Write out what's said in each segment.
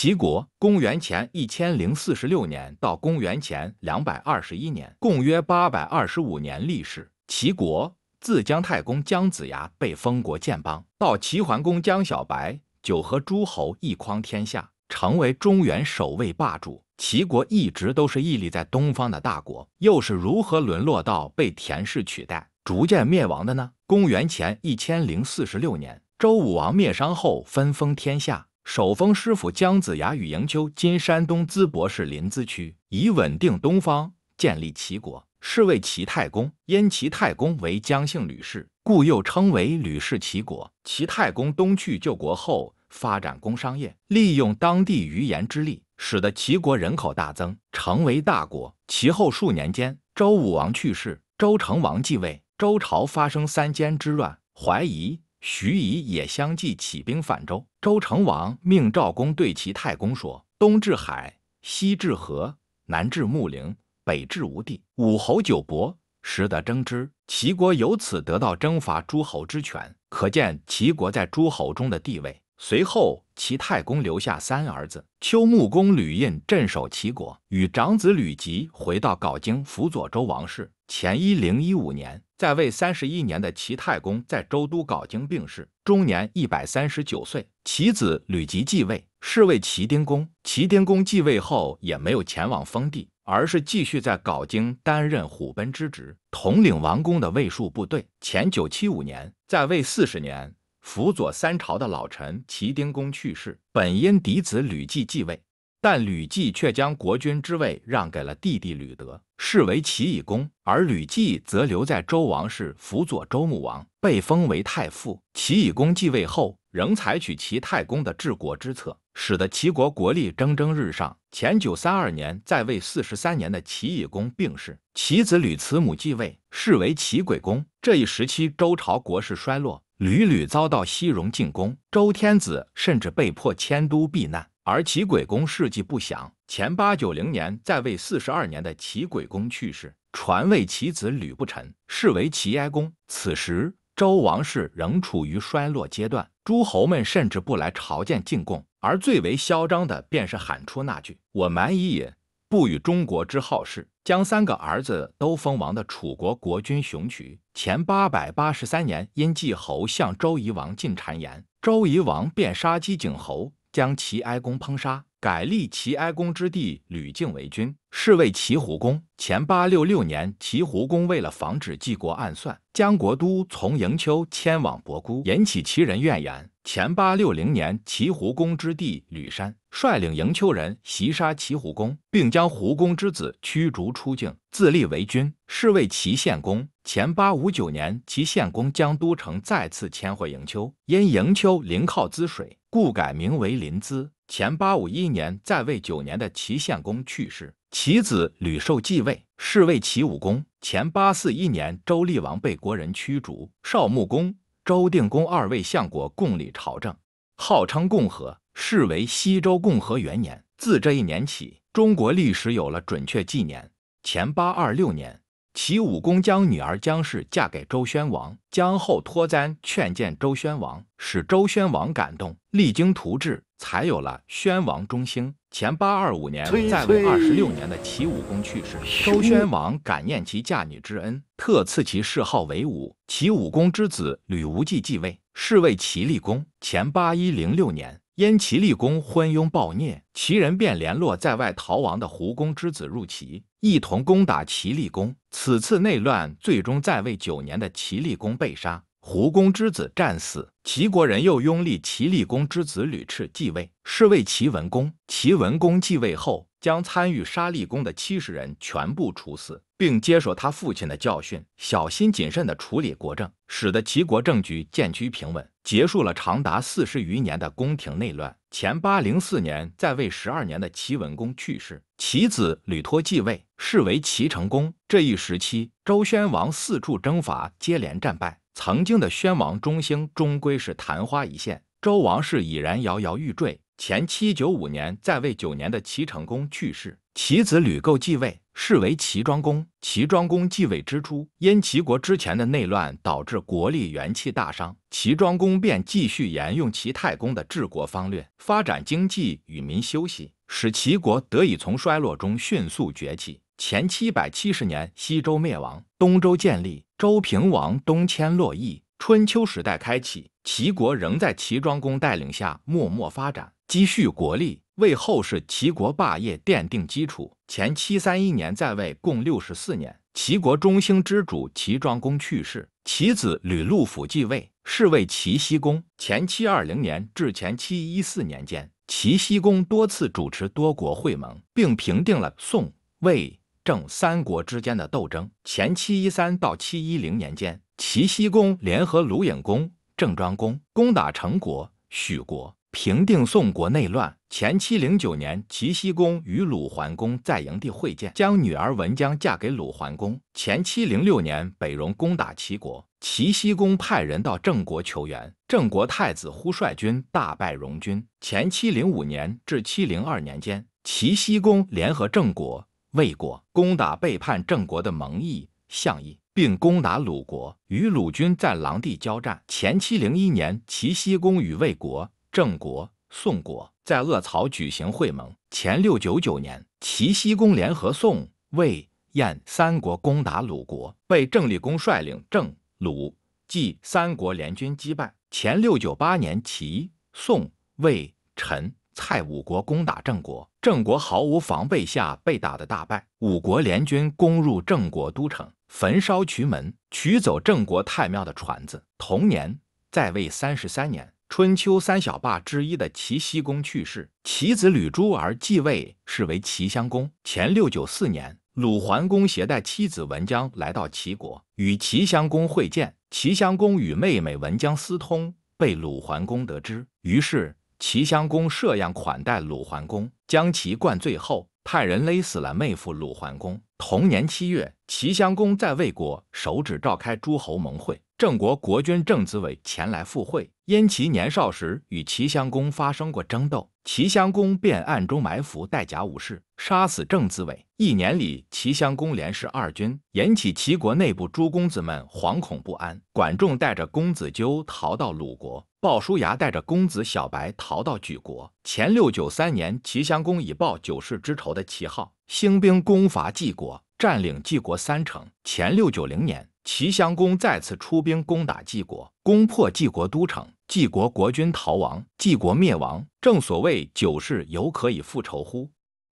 齐国公元前一千零四十六年到公元前两百二十一年，共约八百二十五年历史。齐国自姜太公姜子牙被封国建邦，到齐桓公姜小白九合诸侯一匡天下，成为中原首位霸主。齐国一直都是屹立在东方的大国，又是如何沦落到被田氏取代，逐渐灭亡的呢？公元前一千零四十六年，周武王灭商后分封天下。首封师傅姜子牙与迎丘，今山东淄博市临淄区，以稳定东方，建立齐国，是为齐太公。因齐太公为姜姓吕氏，故又称为吕氏齐国。齐太公东去救国后，发展工商业，利用当地鱼盐之力，使得齐国人口大增，成为大国。其后数年间，周武王去世，周成王继位，周朝发生三监之乱，怀疑。徐夷也相继起兵反周，周成王命赵公对齐太公说：“东至海，西至河，南至穆陵，北至吴地，五侯九伯，实得征之。齐国由此得到征伐诸侯之权，可见齐国在诸侯中的地位。”随后，齐太公留下三儿子丘穆公吕印镇守齐国，与长子吕吉回到镐京辅佐周王室。前一零一五年，在位三十一年的齐太公在周都镐京病逝，终年一百三十九岁。其子吕吉继位，是为齐丁公。齐丁公继位后，也没有前往封地，而是继续在镐京担任虎贲之职，统领王宫的卫戍部队。前九七五年，在位四十年，辅佐三朝的老臣齐丁公去世，本因嫡子吕季继位。但吕季却将国君之位让给了弟弟吕德，视为齐以公；而吕季则留在周王室辅佐周穆王，被封为太傅。齐以公继位后，仍采取齐太公的治国之策，使得齐国国力蒸蒸日上。前九三二年，在位四十三年的齐以公病逝，其子吕慈母继位，视为齐轨公。这一时期，周朝国势衰落，屡屡遭到西戎进攻，周天子甚至被迫迁都避难。而齐轨公事迹不详，前八九零年在位四十二年的齐轨公去世，传位其子吕不臣，是为齐哀公。此时周王室仍处于衰落阶段，诸侯们甚至不来朝见进贡。而最为嚣张的便是喊出那句：“我蛮夷也不与中国之好事。”将三个儿子都封王的楚国国君熊渠，前八百八十三年因季侯向周夷王进谗言，周夷王便杀鸡儆猴。将齐哀公烹杀，改立齐哀公之弟吕敬为君，是为齐胡公。前八六六年，齐胡公为了防止季国暗算，将国都从营丘迁往博姑，引起齐人怨言。前八六零年，齐胡公之弟吕山率领营丘人袭杀齐胡公，并将胡公之子驱逐出境，自立为君，是为齐献公。前八五九年，齐献公将都城再次迁回营丘，因营丘临靠滋水，故改名为临淄。前八五一年，在位九年的齐献公去世，其子吕寿继位，是为齐武公。前八四一年，周厉王被国人驱逐，少穆公。周定公二位相国共理朝政，号称共和，视为西周共和元年。自这一年起，中国历史有了准确纪年：前八二六年。齐武公将女儿姜氏嫁给周宣王，姜后托簪劝谏周宣王，使周宣王感动，励精图治，才有了宣王中兴。前八二五年，在位二十六年的齐武公去世，周宣王感念其嫁女之恩，特赐其谥号为武。齐武公之子吕无忌继位，是为齐立公。前八一零六年，因齐立公昏庸暴虐，齐人便联络在外逃亡的胡公之子入齐。一同攻打齐厉公。此次内乱，最终在位九年的齐厉公被杀，胡公之子战死。齐国人又拥立齐厉公之子吕赤继位，是为齐文公。齐文公继位后。将参与杀立功的七十人全部处死，并接受他父亲的教训，小心谨慎地处理国政，使得齐国政局渐趋平稳，结束了长达四十余年的宫廷内乱。前八零四年，在位十二年的齐文公去世，其子吕托继位，是为齐成公。这一时期，周宣王四处征伐，接连战败，曾经的宣王中兴终归是昙花一现，周王室已然摇摇欲坠。前七九五年，在位九年的齐成公去世，其子吕购继位，是为齐庄公。齐庄公继位之初，因齐国之前的内乱导致国力元气大伤，齐庄公便继续沿用齐太公的治国方略，发展经济与民休息，使齐国得以从衰落中迅速崛起。前七百七十年，西周灭亡，东周建立，周平王东迁洛邑。春秋时代开启，齐国仍在齐庄公带领下默默发展，积蓄国力，为后世齐国霸业奠定基础。前七三一年在位，共六十四年。齐国中兴之主齐庄公去世，其子吕禄甫继位，是为齐僖公。前七二零年至前七一四年间，齐僖公多次主持多国会盟，并平定了宋、魏、郑三国之间的斗争。前七一三到七一零年间。齐僖公联合鲁隐公、郑庄公攻打陈国、许国，平定宋国内乱。前七零九年，齐僖公与鲁桓公在营地会见，将女儿文姜嫁给鲁桓公。前七零六年，北戎攻打齐国，齐僖公派人到郑国求援，郑国太子忽率军大败戎军。前七零五年至七零二年间，齐僖公联合郑国、魏国攻打背叛郑国的蒙毅、项邑。并攻打鲁国，与鲁军在狼地交战。前七零一年，齐僖公与魏国、郑国、宋国在恶曹举行会盟。前六九九年，齐僖公联合宋、魏、燕三国攻打鲁国，被郑立公率领郑、鲁、晋三国联军击败。前六九八年，齐、宋、魏、陈。蔡五国攻打郑国，郑国毫无防备下被打得大败。五国联军攻入郑国都城，焚烧渠门，取走郑国太庙的传子。同年，在位三十三年，春秋三小霸之一的齐僖公去世，其子吕珠儿继位，是为齐襄公。前六九四年，鲁桓公携带妻子文姜来到齐国，与齐襄公会见。齐襄公与妹妹文姜私通，被鲁桓公得知，于是。齐襄公设宴款待鲁桓公，将其灌醉后，派人勒死了妹夫鲁桓公。同年七月，齐襄公在魏国首旨召开诸侯盟会。郑国国君郑子伟前来赴会，因其年少时与齐襄公发生过争斗，齐襄公便暗中埋伏带甲武士，杀死郑子伟。一年里，齐襄公连弑二君，引起齐国内部诸公子们惶恐不安。管仲带着公子纠逃到鲁国，鲍叔牙带着公子小白逃到莒国。前六九三年，齐襄公以报九世之仇的旗号，兴兵攻伐晋国，占领晋国三城。前六九零年。齐襄公再次出兵攻打晋国，攻破晋国都城，晋国国君逃亡，晋国灭亡。正所谓九世犹可以复仇乎？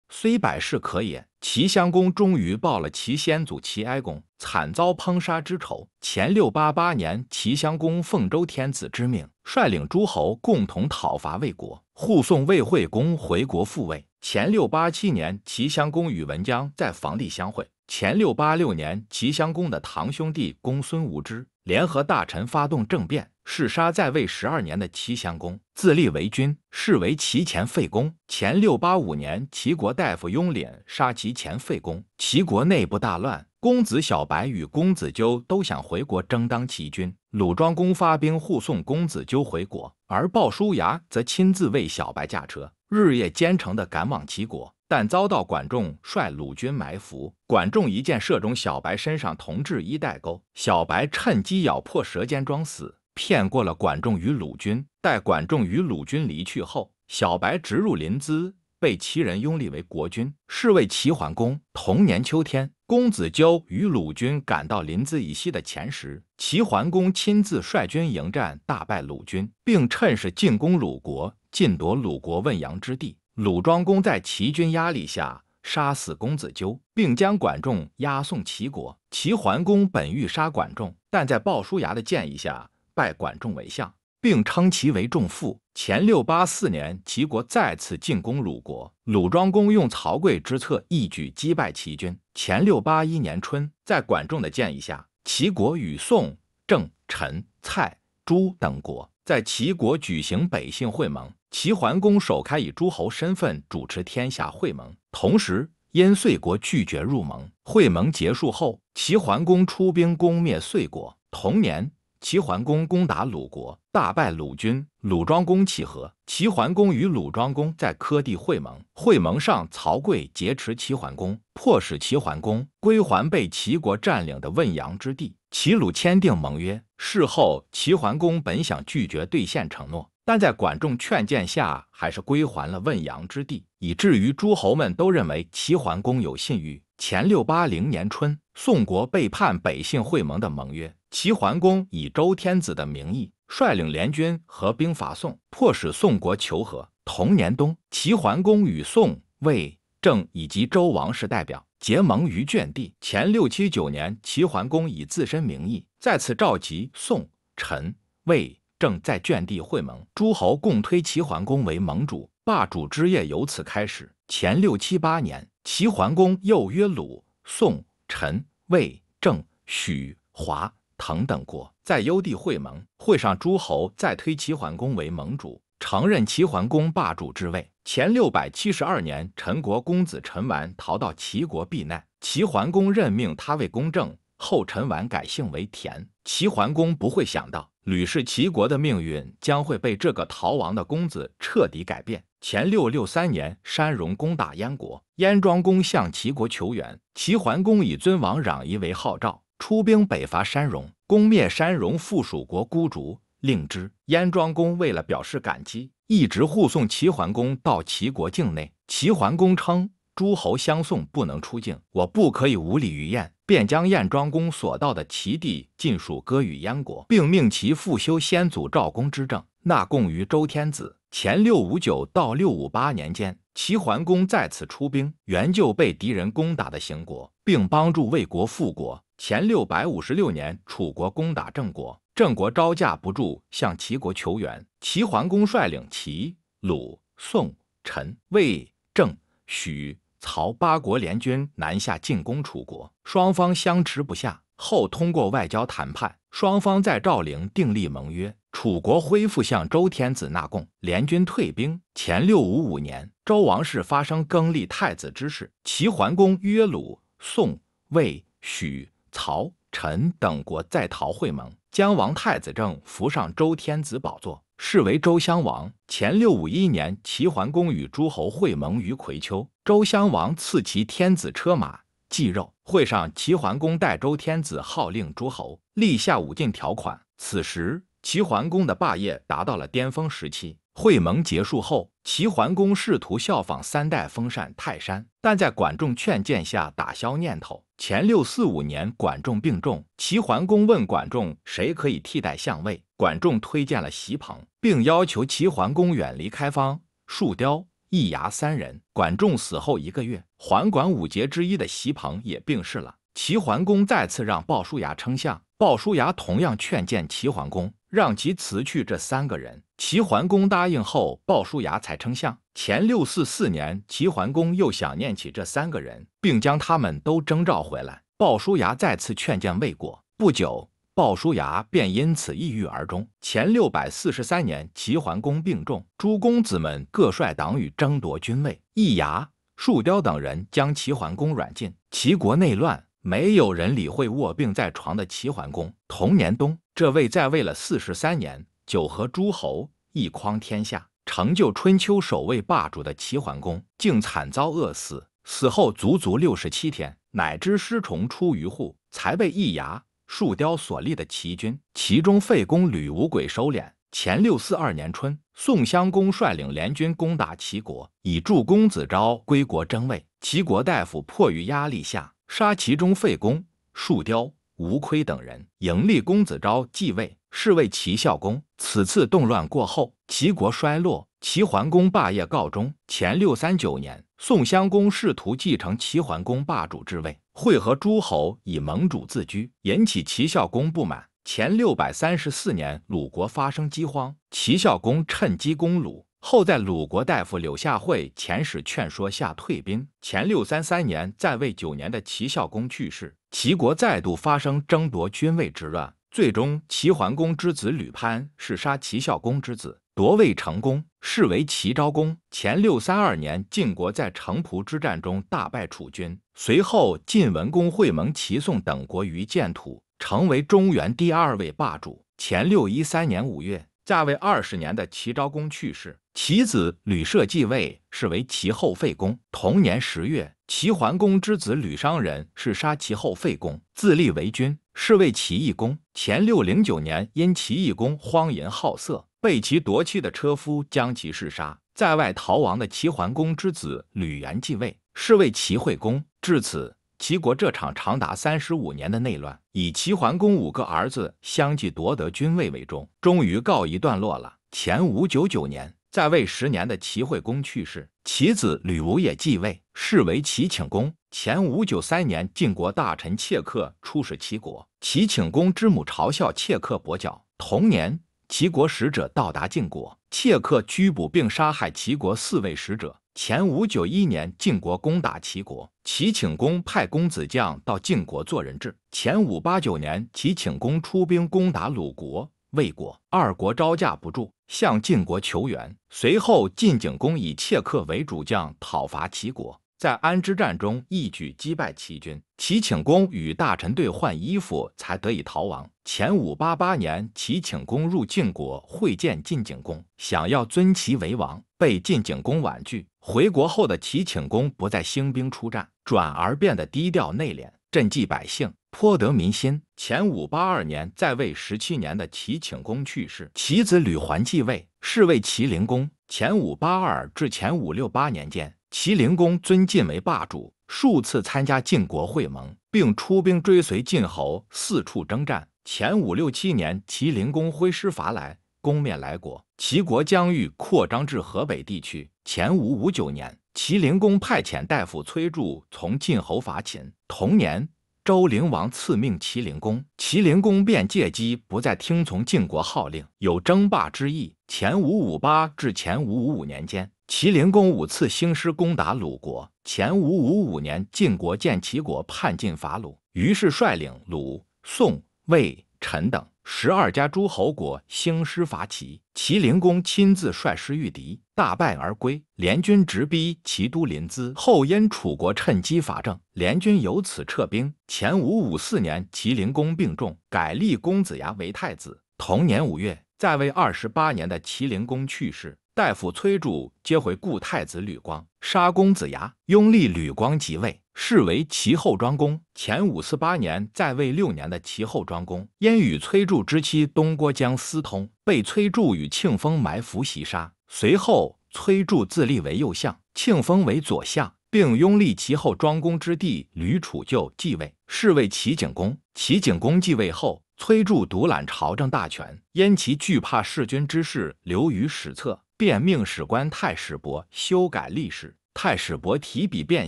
虽百世可也。齐襄公终于报了齐先祖齐哀公惨遭烹杀之仇。前六八八年，齐襄公奉周天子之命，率领诸侯共同讨伐魏国，护送魏惠公回国复位。前六八七年，齐襄公与文姜在房地相会。前六八六年，齐襄公的堂兄弟公孙无知联合大臣发动政变，弑杀在位十二年的齐襄公，自立为君，是为齐前废公。前六八五年，齐国大夫雍廪杀齐前废公，齐国内部大乱。公子小白与公子纠都想回国争当齐军，鲁庄公发兵护送公子纠回国，而鲍叔牙则亲自为小白驾车。日夜兼程的赶往齐国，但遭到管仲率鲁军埋伏。管仲一箭射中小白身上铜制衣带钩，小白趁机咬破舌尖装死，骗过了管仲与鲁军。待管仲与鲁军离去后，小白直入临淄，被齐人拥立为国君，是为齐桓公。同年秋天，公子纠与鲁军赶到临淄以西的前时，齐桓公亲自率军迎战，大败鲁军，并趁势进攻鲁国。进夺鲁国汶阳之地，鲁庄公在齐军压力下杀死公子纠，并将管仲押送齐国。齐桓公本欲杀管仲，但在鲍叔牙的建议下拜管仲为相，并称其为仲父。前六八四年，齐国再次进攻鲁国，鲁庄公用曹刿之策一举击败齐军。前六八一年春，在管仲的建议下，齐国与宋、郑、陈、蔡、朱等国在齐国举行北杏会盟。齐桓公首开以诸侯身份主持天下会盟，同时燕、遂国拒绝入盟。会盟结束后，齐桓公出兵攻灭遂国。同年，齐桓公攻打鲁国，大败鲁军，鲁庄公弃和。齐桓公与鲁庄公在科地会盟，会盟上曹刿劫持齐桓公，迫使齐桓公归还被齐国占领的汶阳之地。齐鲁签订盟约。事后，齐桓公本想拒绝兑现承诺。但在管仲劝谏下，还是归还了汶阳之地，以至于诸侯们都认为齐桓公有信誉。前六八零年春，宋国背叛北姓会盟的盟约，齐桓公以周天子的名义率领联军合兵伐宋，迫使宋国求和。同年冬，齐桓公与宋、魏、郑以及周王室代表结盟于卷地。前六七九年，齐桓公以自身名义再次召集宋、陈、魏。正在圈地会盟，诸侯共推齐桓公为盟主，霸主之业由此开始。前六七八年，齐桓公又约鲁、宋、陈、魏、郑、许、华、滕等国在幽地会盟，会上诸侯再推齐桓公为盟主，承认齐桓公霸主之位。前六百七十二年，陈国公子陈完逃到齐国避难，齐桓公任命他为公正，后陈完改姓为田。齐桓公不会想到。吕氏齐国的命运将会被这个逃亡的公子彻底改变。前六六三年，山戎攻打燕国，燕庄公向齐国求援，齐桓公以尊王攘夷为号召，出兵北伐山戎，攻灭山戎附属国孤竹、令之，燕庄公为了表示感激，一直护送齐桓公到齐国境内。齐桓公称诸侯相送不能出境，我不可以无礼于燕。便将燕庄公所到的齐地尽数割予燕国，并命其复修先祖赵公之政，纳贡于周天子。前六五九到六五八年间，齐桓公再次出兵援救被敌人攻打的邢国，并帮助魏国复国。前六百五十六年，楚国攻打郑国，郑国招架不住，向齐国求援。齐桓公率领齐、鲁、宋、陈、魏、郑、许。陶八国联军南下进攻楚国，双方相持不下，后通过外交谈判，双方在赵陵订立盟约，楚国恢复向周天子纳贡，联军退兵。前六五五年，周王室发生更立太子之事，齐桓公约鲁、宋、魏、许、曹、陈等国在逃会盟，将王太子政扶上周天子宝座。是为周襄王。前六五一年，齐桓公与诸侯会盟于葵丘，周襄王赐其天子车马、祭肉。会上，齐桓公代周天子号令诸侯，立下五禁条款。此时，齐桓公的霸业达到了巅峰时期。会盟结束后，齐桓公试图效仿三代封禅泰山，但在管仲劝谏下打消念头。前六四五年，管仲病重，齐桓公问管仲谁可以替代相位，管仲推荐了席鹏，并要求齐桓公远离开方、树雕、易牙三人。管仲死后一个月，桓管五杰之一的席鹏也病逝了。齐桓公再次让鲍叔牙称相，鲍叔牙同样劝谏齐桓公，让其辞去这三个人。齐桓公答应后，鲍叔牙才称相。前六四四年，齐桓公又想念起这三个人，并将他们都征召回来。鲍叔牙再次劝谏未果，不久，鲍叔牙便因此抑郁而终。前六百四十三年，齐桓公病重，诸公子们各率党羽争夺君位。易牙、树雕等人将齐桓公软禁，齐国内乱，没有人理会卧病在床的齐桓公。同年冬，这位在位了四十三年、九合诸侯、一匡天下成就春秋首位霸主的齐桓公，竟惨遭饿死。死后足足六十七天，乃知尸虫出于户，才被易牙、树雕所立的齐军，其中废公吕无鬼收敛。前六四二年春，宋襄公率领联军攻打齐国，以助公子昭归国争位。齐国大夫迫于压力下，杀其中废公树雕吴亏等人迎立公子昭继位，是为齐孝公。此次动乱过后，齐国衰落，齐桓公霸业告终。前六三九年，宋襄公试图继承齐桓公霸主之位，会合诸侯以盟主自居，引起齐孝公不满。前六百三十四年，鲁国发生饥荒，齐孝公趁机攻鲁。后在鲁国大夫柳下惠遣使劝说下退兵。前六三三年，在位九年的齐孝公去世，齐国再度发生争夺君位之乱，最终齐桓公之子吕潘弑杀齐孝公之子，夺位成功，是为齐昭公。前六三二年，晋国在城濮之战中大败楚军，随后晋文公会盟齐、宋等国于建土，成为中原第二位霸主。前六一三年五月。在位二十年的齐昭公去世，其子吕舍继位，是为齐后废公。同年十月，齐桓公之子吕商人是杀齐后废公，自立为君，是为齐义公。前六零九年，因齐义公荒淫好色，被其夺妻的车夫将其弑杀。在外逃亡的齐桓公之子吕元继位，是为齐惠公。至此。齐国这场长达三十五年的内乱，以齐桓公五个儿子相继夺得君位为终，终于告一段落了。前五九九年，在位十年的齐惠公去世，其子吕无也继位，是为齐顷公。前五九三年，晋国大臣窃克出使齐国，齐顷公之母嘲笑窃克跛脚。同年，齐国使者到达晋国，窃克拘捕并杀害齐国四位使者。前五九一年，晋国攻打齐国，齐顷公派公子将到晋国做人质。前五八九年，齐顷公出兵攻打鲁国、魏国，二国招架不住，向晋国求援。随后，晋景公以窃客为主将，讨伐齐国，在安之战中一举击败齐军。齐顷公与大臣队换衣服，才得以逃亡。前五八八年，齐顷公入晋国会见晋景公，想要尊其为王，被晋景公婉拒。回国后的齐顷公不再兴兵出战，转而变得低调内敛，赈济百姓，颇得民心。前五八二年在位十七年的齐顷公去世，其子吕桓继位，是为齐灵公。前五八二至前五六八年间，齐灵公尊晋为霸主，数次参加晋国会盟，并出兵追随晋侯四处征战。前五六七年，齐灵公挥师伐来，攻灭来国，齐国疆域扩张至河北地区。前五五九年，齐灵公派遣大夫崔杼从晋侯伐秦。同年，周灵王赐命齐灵公，齐灵公便借机不再听从晋国号令，有争霸之意。前五五八至前五五五年间，齐灵公五次兴师攻打鲁国。前五五五年，晋国见齐国叛晋伐鲁，于是率领鲁、宋、魏、臣等十二家诸侯国兴师伐齐，齐灵公亲自率师御敌，大败而归。联军直逼齐都临淄，后因楚国趁机伐郑，联军由此撤兵。前五五四年，齐灵公病重，改立公子牙为太子。同年五月，在位二十八年的齐灵公去世，大夫崔杼接回故太子吕光，杀公子牙，拥立吕光即位。是为齐后庄公，前五四八年在位六年的齐后庄公，因与崔杼之妻东郭姜私通，被崔杼与庆封埋伏袭杀。随后，崔杼自立为右相，庆封为左相，并拥立齐后庄公之弟吕楚就继位，是为齐景公。齐景公继位后，崔杼独揽朝政大权，因其惧怕弑君之事留于史册，便命史官太史伯修改历史。太史伯提笔便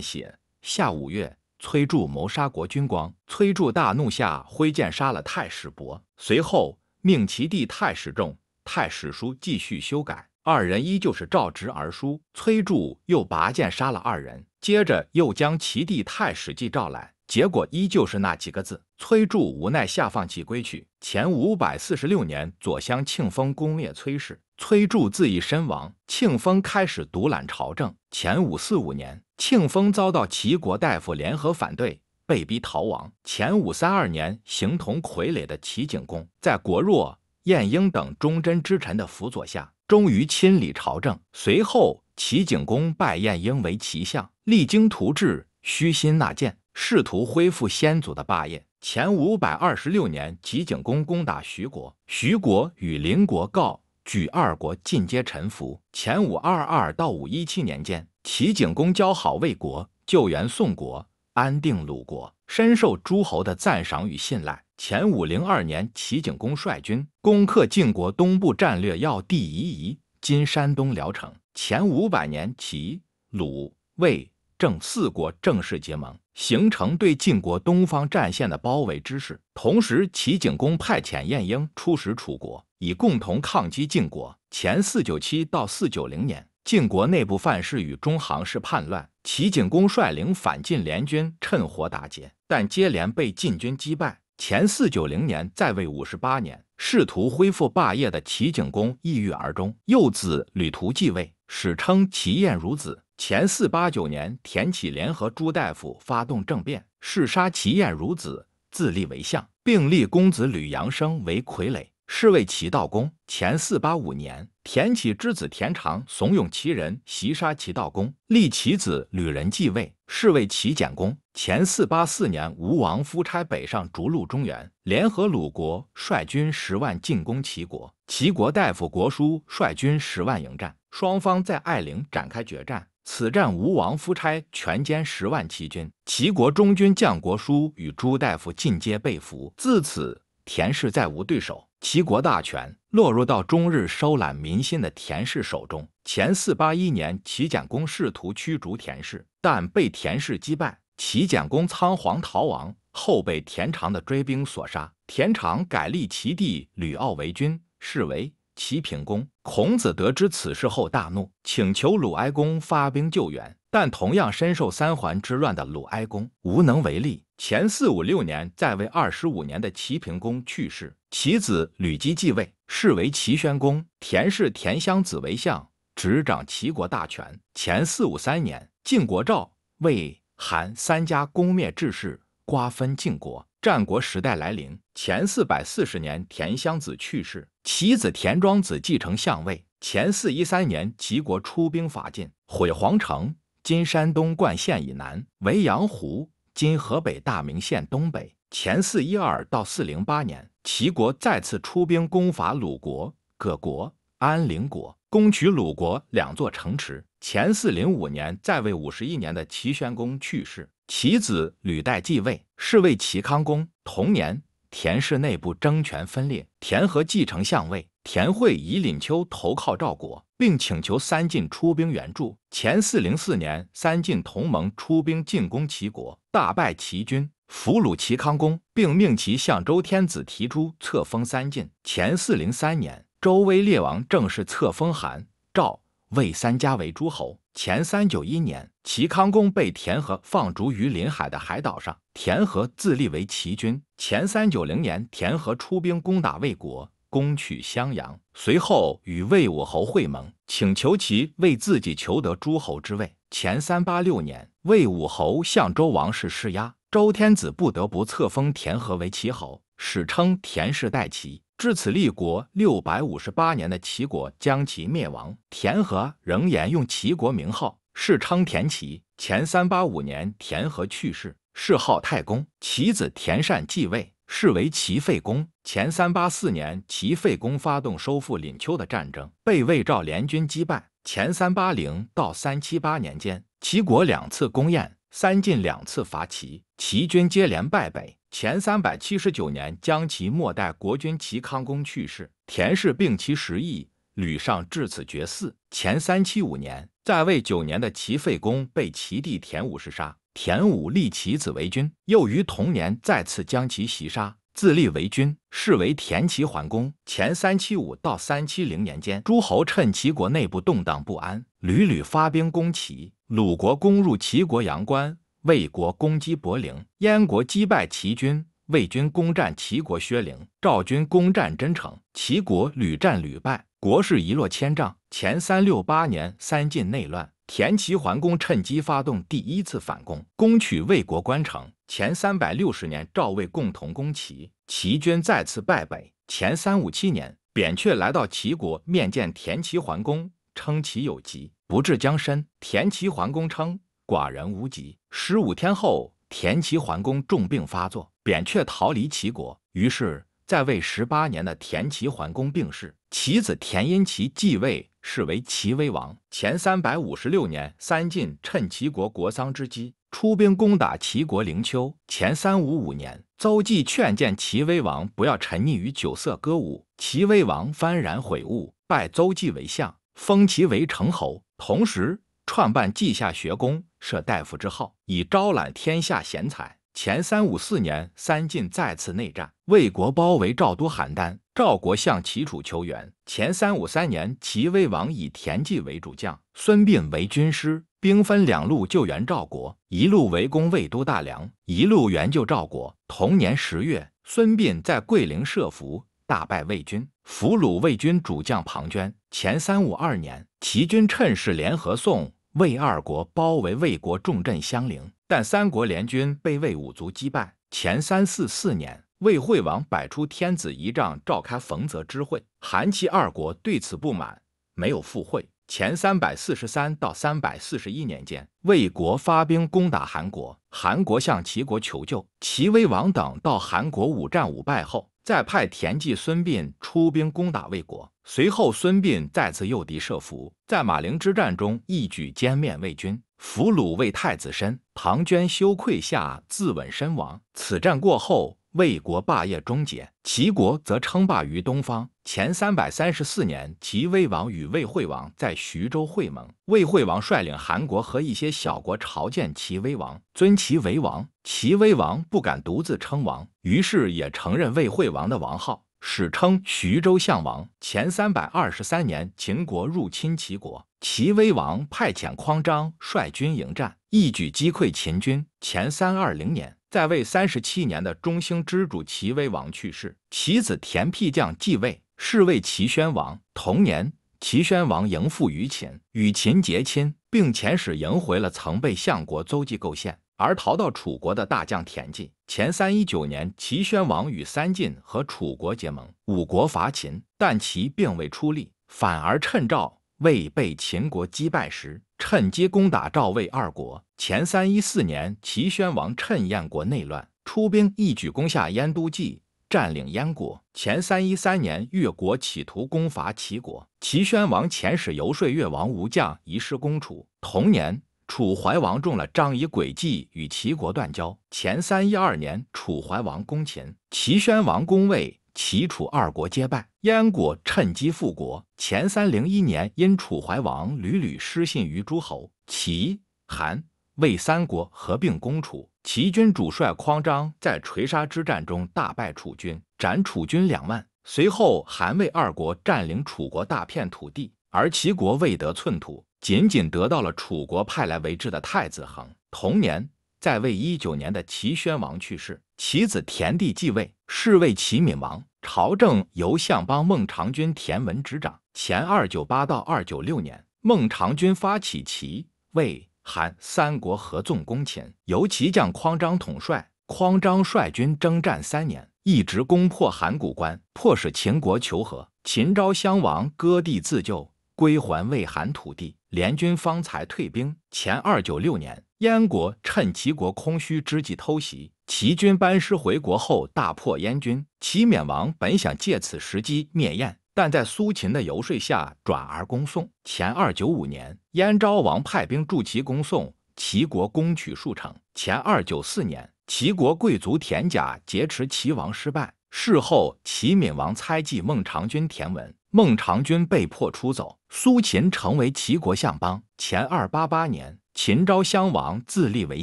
写。下五月，崔杼谋杀国君光。崔杼大怒下，挥剑杀了太史伯，随后命其弟太史仲、太史叔继续修改，二人依旧是照直而书。崔杼又拔剑杀了二人，接着又将其弟太史记召来，结果依旧是那几个字。崔杼无奈下，放弃归去。前五百四十六年，左相庆丰攻灭崔氏，崔杼自缢身亡。庆丰开始独揽朝政。前五四五年。庆封遭到齐国大夫联合反对，被逼逃亡。前五三二年，形同傀儡的齐景公在国弱、晏婴等忠贞之臣的辅佐下，终于亲理朝政。随后，齐景公拜晏婴为齐相，励精图治，虚心纳谏，试图恢复先祖的霸业。前五百二十六年，齐景公攻打徐国，徐国与邻国告举二国尽皆臣服。前五二二到五一七年间。齐景公交好魏国，救援宋国，安定鲁国，深受诸侯的赞赏与信赖。前五零二年，齐景公率军攻克晋国东部战略要地夷夷，今山东聊城）。前五百年，齐、鲁、魏、郑四国正式结盟，形成对晋国东方战线的包围之势。同时，齐景公派遣晏婴出使楚国，以共同抗击晋国。前四九七到四九零年。晋国内部范氏与中行氏叛乱，齐景公率领反晋联军趁火打劫，但接连被晋军击败。前四九零年在位五十八年，试图恢复霸业的齐景公抑郁而终，幼子吕图继位，史称齐晏孺子。前四八九年，田启联合朱大夫发动政变，弑杀齐晏孺子，自立为相，并立公子吕阳生为傀儡。是为齐悼公。前四八五年，田启之子田常怂恿齐人袭杀齐悼公，立其子吕仁继位，是为齐简公。前四八四年，吴王夫差北上逐鹿中原，联合鲁国，率军十万进攻齐国。齐国大夫国书率军十万迎战，双方在艾陵展开决战。此战，吴王夫差全歼十万齐军，齐国中军将国书与朱大夫尽皆被俘。自此，田氏再无对手。齐国大权落入到终日收揽民心的田氏手中。前四八一年，齐简公试图驱逐田氏，但被田氏击败。齐简公仓皇逃亡，后被田常的追兵所杀。田常改立齐地吕奥为君，是为齐平公。孔子得知此事后大怒，请求鲁哀公发兵救援。但同样深受三桓之乱的鲁哀公无能为力。前四五六年，在位二十五年的齐平公去世，其子吕姬继位，是为齐宣公。田氏田襄子为相，执掌齐国大权。前四五三年，晋国、赵、魏、韩三家攻灭志士，瓜分晋国。战国时代来临。前四百四十年，田襄子去世，其子田庄子继承相位。前四一三年，齐国出兵伐晋，毁皇城。今山东冠县以南为阳湖，今河北大名县东北。前四一二到四零八年，齐国再次出兵攻伐鲁国、葛国、安陵国，攻取鲁国两座城池。前四零五年，在位五十一年的齐宣公去世，其子吕代继位，是为齐康公。同年。田氏内部争权分裂，田和继承相位。田惠以领丘投靠赵国，并请求三晋出兵援助。前四零四年，三晋同盟出兵进攻齐国，大败齐军，俘虏齐康公，并命其向周天子提出册封三晋。前四零三年，周威烈王正式册封韩、赵、魏三家为诸侯。前三九一年，齐康公被田和放逐于临海的海岛上，田和自立为齐君。前三九零年，田和出兵攻打魏国，攻取襄阳，随后与魏武侯会盟，请求其为自己求得诸侯之位。前三八六年，魏武侯向周王室施压，周天子不得不册封田和为齐侯，史称田氏代齐。至此，立国六百五十八年的齐国将其灭亡。田和仍沿用齐国名号，世称田齐。前三八五年，田和去世，谥号太公。其子田善继位，是为齐废公。前三八四年，齐废公发动收复临丘的战争，被魏赵联军击败。前三八零到三七八年间，齐国两次攻燕。三晋两次伐齐，齐军接连败北。前三百七十九年，将其末代国君齐康公去世，田氏并其十邑，吕尚至此绝嗣。前三七五年，在位九年的齐废公被齐弟田武弑杀，田武立其子为君，又于同年再次将其袭杀，自立为君，是为田齐桓公。前三七五到三七零年间，诸侯趁齐国内部动荡不安，屡屡发兵攻齐。鲁国攻入齐国阳关，魏国攻击柏陵，燕国击败齐军，魏军攻占齐国薛陵，赵军攻占真城。齐国屡战屡败，国势一落千丈。前三六八年，三晋内乱，田齐桓公趁机发动第一次反攻，攻取魏国关城。前三百六十年，赵魏共同攻齐，齐军再次败北。前三五七年，扁鹊来到齐国面见田齐桓公，称其有疾。不治将身，田齐桓公称寡人无疾。十五天后，田齐桓公重病发作，扁鹊逃离齐国。于是，在位十八年的田齐桓公病逝，其子田因齐继位，是为齐威王。前三百五十六年，三晋趁齐国国丧之机，出兵攻打齐国灵丘。前三五五年，邹忌劝谏齐威王不要沉溺于酒色歌舞，齐威王幡然悔悟，拜邹忌为相，封其为成侯。同时创办稷下学宫，设大夫之号，以招揽天下贤才。前三五四年，三晋再次内战，魏国包围赵都邯郸，赵国向齐楚求援。前三五三年，齐威王以田忌为主将，孙膑为军师，兵分两路救援赵国，一路围攻魏都大梁，一路援救赵国。同年十月，孙膑在桂陵设伏，大败魏军，俘虏魏军主将庞涓。前三五二年。齐军趁势联合宋、魏二国，包围魏国重镇襄陵，但三国联军被魏武卒击败。前三四四年，魏惠王摆出天子仪仗，召开逢泽之会，韩、齐二国对此不满，没有赴会。前三百四十三到三百四十一年间，魏国发兵攻打韩国，韩国向齐国求救，齐威王等到韩国五战五败后，再派田忌、孙膑出兵攻打魏国。随后，孙膑再次诱敌设伏，在马陵之战中一举歼灭魏军，俘虏魏太子申，庞涓羞愧下自刎身亡。此战过后。魏国霸业终结，齐国则称霸于东方。前三百三十四年，齐威王与魏惠王在徐州会盟。魏惠王率领韩国和一些小国朝见齐威王，尊其为王。齐威王不敢独自称王，于是也承认魏惠王的王号，史称徐州相王。前三百二十三年，秦国入侵齐国，齐威王派遣匡章率军迎战，一举击溃秦军。前三二零年。在位三十七年的中兴之主齐威王去世，其子田辟将继位，是为齐宣王。同年，齐宣王迎父于秦，与秦结亲，并遣使迎回了曾被相国邹忌构陷而逃到楚国的大将田忌。前三一九年，齐宣王与三晋和楚国结盟，五国伐秦，但齐并未出力，反而趁赵、魏被秦国击败时，趁机攻打赵、魏二国。前三一四年，齐宣王趁燕国内乱，出兵一举攻下燕都蓟，占领燕国。前三一三年，越国企图攻伐齐国，齐宣王遣使游说越王无将，遗失公楚。同年，楚怀王中了张仪诡计，与齐国断交。前三一二年，楚怀王攻秦，齐宣王攻魏，齐楚二国皆败。燕国趁机复国。前三零一年，因楚怀王屡屡失信于诸侯，齐、韩。魏三国合并攻楚，齐军主帅匡章在垂沙之战中大败楚军，斩楚军两万。随后，韩、魏二国占领楚国大片土地，而齐国未得寸土，仅仅得到了楚国派来为质的太子衡。同年，在位一九年的齐宣王去世，其子田地继位，是为齐闵王。朝政由相邦孟尝君田文执掌。前二九八到二九六年，孟尝君发起齐魏。韩三国合纵攻秦，由齐将匡章统帅，匡章率军征战三年，一直攻破函谷关，迫使秦国求和。秦昭襄王割地自救，归还魏韩土地，联军方才退兵。前二九六年，燕国趁齐国空虚之际偷袭，齐军班师回国后大破燕军。齐愍王本想借此时机灭燕。但在苏秦的游说下，转而攻宋。前二九五年，燕昭王派兵助齐攻宋，齐国攻取数城。前二九四年，齐国贵族田甲劫持齐王失败，事后齐闵王猜忌孟尝君、田文，孟尝君被迫出走。苏秦成为齐国相邦。前二八八年，秦昭襄王自立为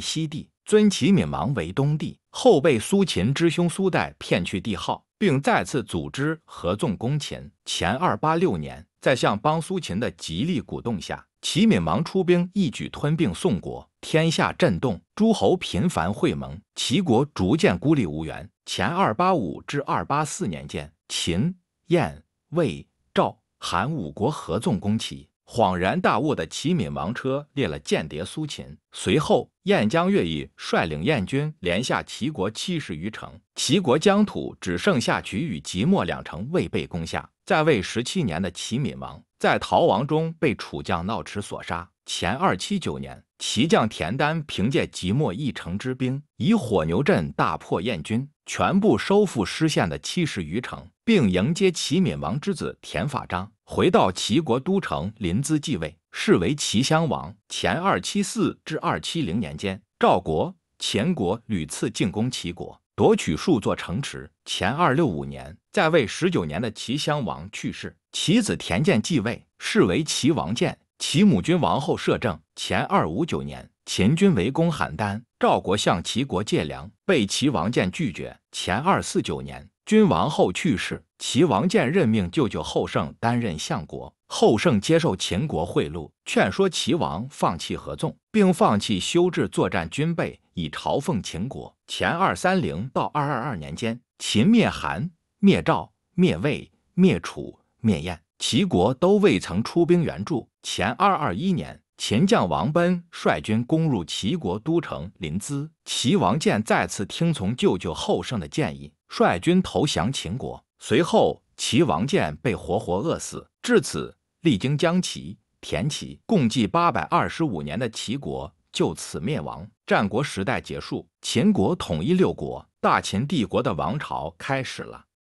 西帝，尊齐闵王为东帝。后被苏秦之兄苏代骗去帝号，并再次组织合纵攻秦。前二八六年，在向邦苏秦的极力鼓动下，齐闵王出兵一举吞并宋国，天下震动，诸侯频繁会盟，齐国逐渐孤立无援。前二八五至二八四年间，秦、燕、魏、赵、韩五国合纵攻齐。恍然大悟的齐闵王车裂了间谍苏秦。随后，燕将乐毅率领燕军连下齐国七十余城，齐国疆土只剩下莒与即墨两城未被攻下。在位十七年的齐闵王在逃亡中被楚将闹池所杀。前二七九年。齐将田丹凭借即墨一城之兵，以火牛阵大破燕军，全部收复失陷的七十余城，并迎接齐闵王之子田法章回到齐国都城临淄继位，是为齐襄王。前二七四至二七零年间，赵国、前国屡次进攻齐国，夺取数座城池。前二六五年，在位十九年的齐襄王去世，其子田建继位，是为齐王建。齐母君王后摄政。前二五九年，秦军围攻邯郸，赵国向齐国借粮，被齐王建拒绝。前二四九年，君王后去世，齐王建任命舅舅后胜担任相国。后胜接受秦国贿赂，劝说齐王放弃合纵，并放弃修制作战军备，以朝奉秦国。前二三零到二二二年间，秦灭韩、灭赵、灭魏、灭楚、灭燕。齐国都未曾出兵援助。前二二一年，秦将王贲率军攻入齐国都城临淄，齐王建再次听从舅舅后胜的建议，率军投降秦国。随后，齐王建被活活饿死。至此，历经将齐、田齐，共计八百二十五年的齐国就此灭亡。战国时代结束，秦国统一六国，大秦帝国的王朝开始了。